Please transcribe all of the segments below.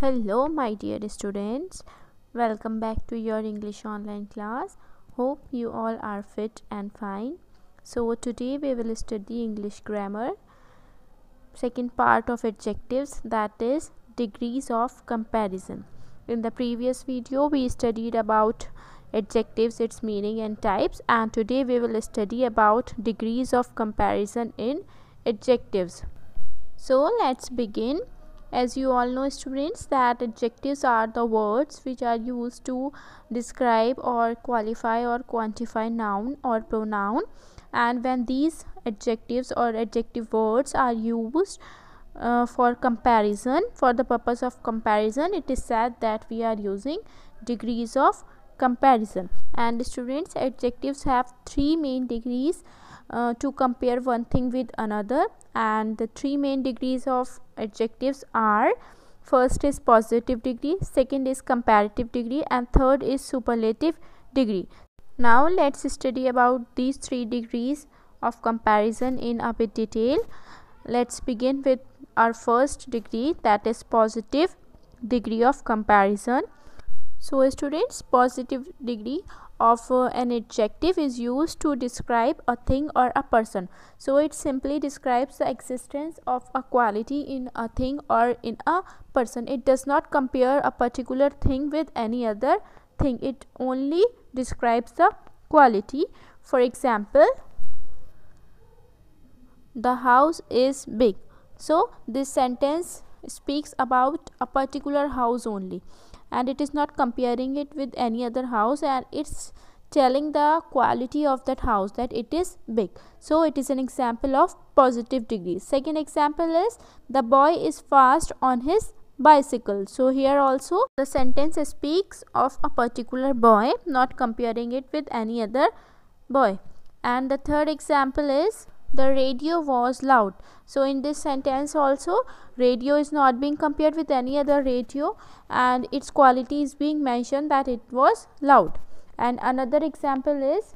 hello my dear students welcome back to your english online class hope you all are fit and fine so today we will study english grammar second part of adjectives that is degrees of comparison in the previous video we studied about adjectives its meaning and types and today we will study about degrees of comparison in adjectives so let's begin as you all know students that adjectives are the words which are used to describe or qualify or quantify noun or pronoun and when these adjectives or adjective words are used uh, for comparison for the purpose of comparison it is said that we are using degrees of comparison and students adjectives have three main degrees uh, to compare one thing with another and the three main degrees of adjectives are first is positive degree second is comparative degree and third is superlative degree now let's study about these three degrees of comparison in a bit detail let's begin with our first degree that is positive degree of comparison so students positive degree of uh, an adjective is used to describe a thing or a person so it simply describes the existence of a quality in a thing or in a person it does not compare a particular thing with any other thing it only describes the quality for example the house is big so this sentence speaks about a particular house only and it is not comparing it with any other house and it's telling the quality of that house that it is big so it is an example of positive degree second example is the boy is fast on his bicycle so here also the sentence speaks of a particular boy not comparing it with any other boy and the third example is the radio was loud so in this sentence also radio is not being compared with any other radio and its quality is being mentioned that it was loud and another example is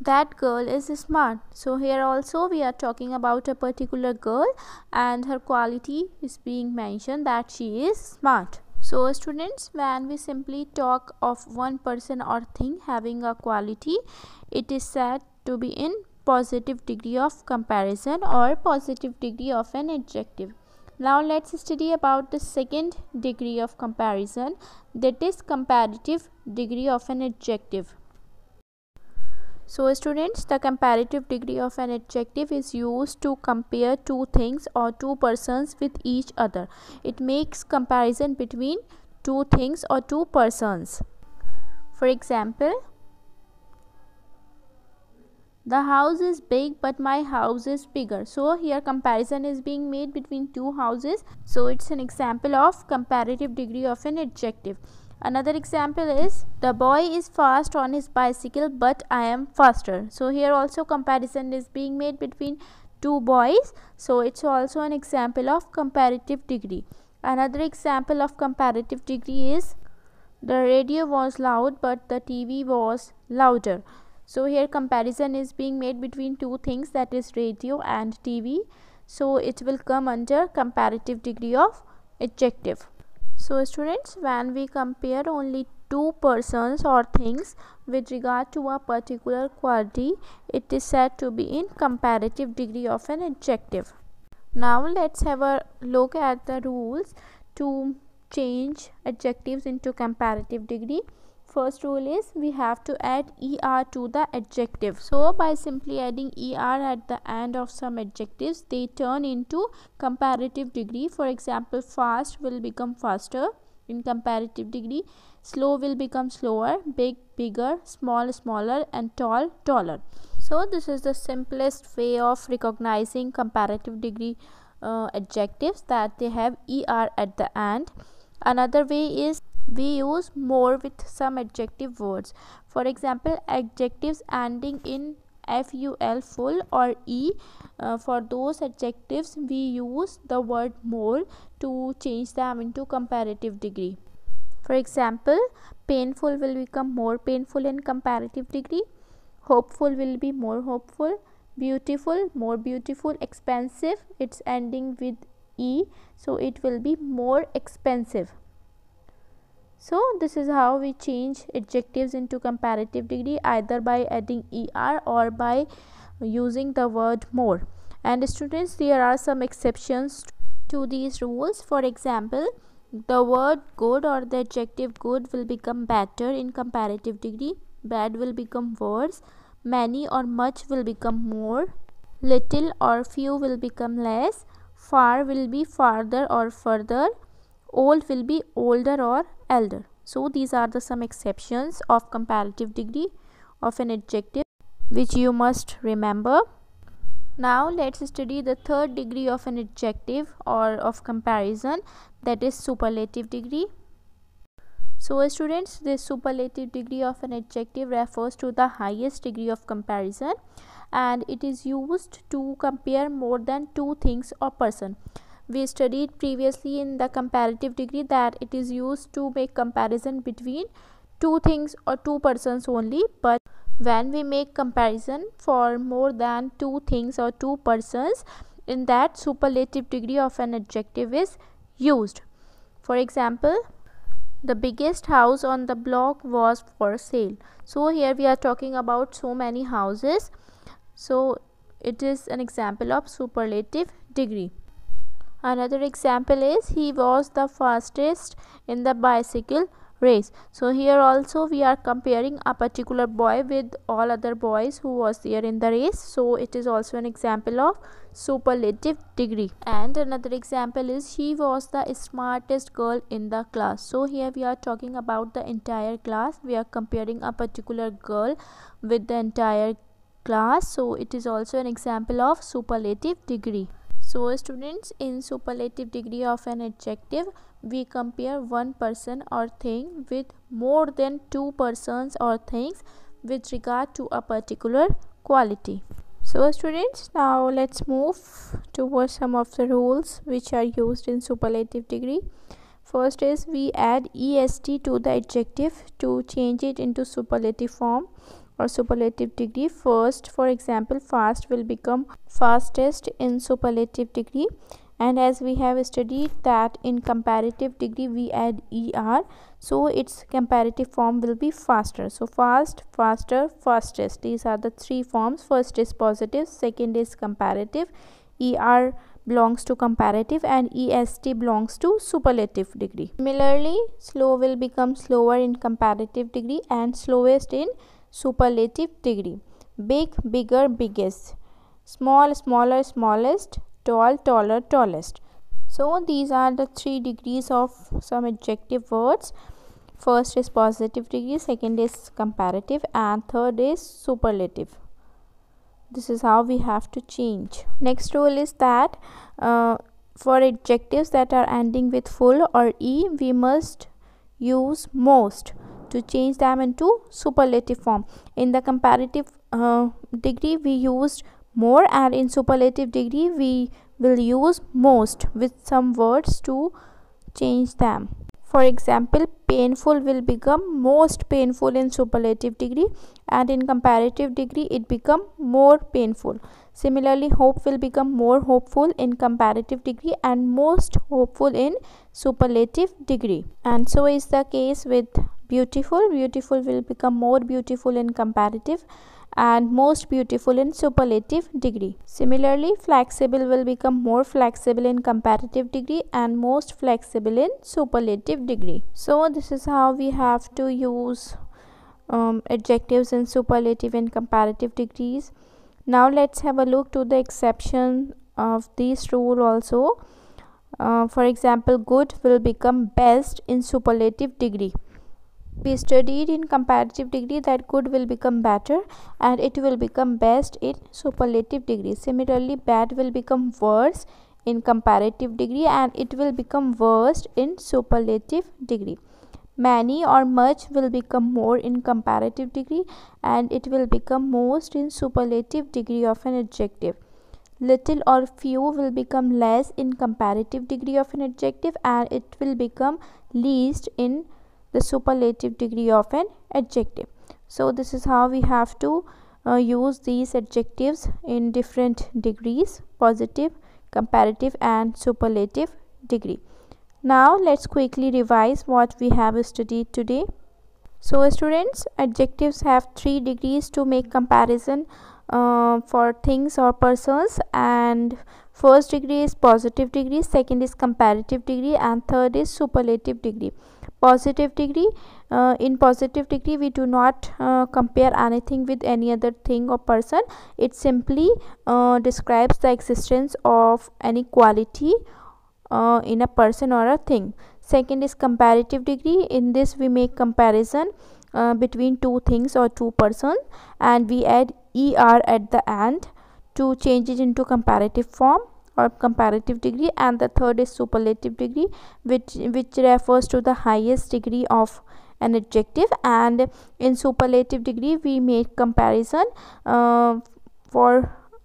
that girl is smart so here also we are talking about a particular girl and her quality is being mentioned that she is smart so students when we simply talk of one person or thing having a quality it is said to be in positive degree of comparison or positive degree of an adjective. Now let's study about the second degree of comparison that is comparative degree of an adjective. So students the comparative degree of an adjective is used to compare two things or two persons with each other. It makes comparison between two things or two persons. For example the house is big but my house is bigger so here comparison is being made between two houses so it's an example of comparative degree of an adjective another example is the boy is fast on his bicycle but i am faster so here also comparison is being made between two boys so it's also an example of comparative degree another example of comparative degree is the radio was loud but the tv was louder so here comparison is being made between two things that is radio and tv so it will come under comparative degree of adjective so students when we compare only two persons or things with regard to a particular quality it is said to be in comparative degree of an adjective now let's have a look at the rules to change adjectives into comparative degree First rule is we have to add er to the adjective. So by simply adding er at the end of some adjectives, they turn into comparative degree. For example, fast will become faster in comparative degree. Slow will become slower, big bigger, small smaller and tall taller. So this is the simplest way of recognizing comparative degree uh, adjectives that they have er at the end. Another way is we use more with some adjective words for example adjectives ending in ful full or e uh, for those adjectives we use the word more to change them into comparative degree for example painful will become more painful in comparative degree hopeful will be more hopeful beautiful more beautiful expensive it's ending with e so it will be more expensive so this is how we change adjectives into comparative degree either by adding er or by using the word more. And students there are some exceptions to these rules. For example, the word good or the adjective good will become better in comparative degree. Bad will become worse. Many or much will become more. Little or few will become less. Far will be farther or further. Old will be older or elder. So these are the some exceptions of comparative degree of an adjective which you must remember. Now let's study the third degree of an adjective or of comparison that is superlative degree. So students this superlative degree of an adjective refers to the highest degree of comparison and it is used to compare more than two things or person we studied previously in the comparative degree that it is used to make comparison between two things or two persons only but when we make comparison for more than two things or two persons in that superlative degree of an adjective is used for example the biggest house on the block was for sale so here we are talking about so many houses so it is an example of superlative degree another example is he was the fastest in the bicycle race so here also we are comparing a particular boy with all other boys who was there in the race so it is also an example of superlative degree and another example is she was the smartest girl in the class so here we are talking about the entire class we are comparing a particular girl with the entire class so it is also an example of superlative degree so students in superlative degree of an adjective we compare one person or thing with more than two persons or things with regard to a particular quality. So students now let's move towards some of the rules which are used in superlative degree. First is we add est to the adjective to change it into superlative form or superlative degree first for example fast will become fastest in superlative degree and as we have studied that in comparative degree we add er so its comparative form will be faster so fast faster fastest these are the three forms first is positive second is comparative er belongs to comparative and est belongs to superlative degree similarly slow will become slower in comparative degree and slowest in superlative degree big bigger biggest small smaller smallest tall taller tallest so these are the three degrees of some adjective words first is positive degree second is comparative and third is superlative this is how we have to change next rule is that uh, for adjectives that are ending with full or e we must use most to change them into superlative form. In the comparative uh, degree we used more and in superlative degree we will use most with some words to change them. For example, painful will become most painful in superlative degree and in comparative degree it become more painful. Similarly, hope will become more hopeful in comparative degree and most hopeful in superlative degree. And so is the case with beautiful beautiful will become more beautiful in comparative and most beautiful in superlative degree. Similarly, flexible will become more flexible in comparative degree and most flexible in superlative degree. So this is how we have to use um, adjectives in superlative and comparative degrees. Now let's have a look to the exception of this rule also. Uh, for example, good will become best in superlative degree be studied in comparative degree that good will become better and it will become best in superlative degree similarly bad will become worse in comparative degree and it will become worst in superlative degree many or much will become more in comparative degree and it will become most in superlative degree of an adjective little or few will become less in comparative degree of an adjective and it will become least in the superlative degree of an adjective. So this is how we have to uh, use these adjectives in different degrees positive, comparative and superlative degree. Now let's quickly revise what we have studied today. So students adjectives have three degrees to make comparison uh, for things or persons and first degree is positive degree second is comparative degree and third is superlative degree positive degree uh, in positive degree we do not uh, compare anything with any other thing or person it simply uh, describes the existence of any quality uh, in a person or a thing second is comparative degree in this we make comparison uh, between two things or two persons and we add er at the end two changes into comparative form or comparative degree and the third is superlative degree which which refers to the highest degree of an adjective and in superlative degree we make comparison uh, for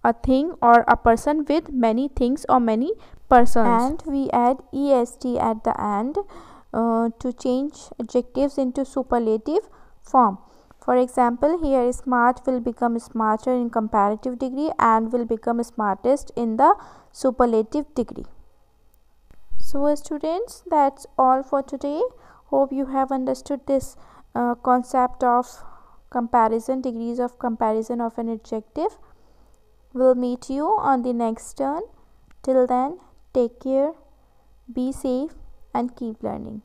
a thing or a person with many things or many persons and we add est at the end uh, to change adjectives into superlative form for example, here smart will become smarter in comparative degree and will become smartest in the superlative degree. So students, that's all for today. Hope you have understood this uh, concept of comparison, degrees of comparison of an adjective. We'll meet you on the next turn. Till then, take care, be safe and keep learning.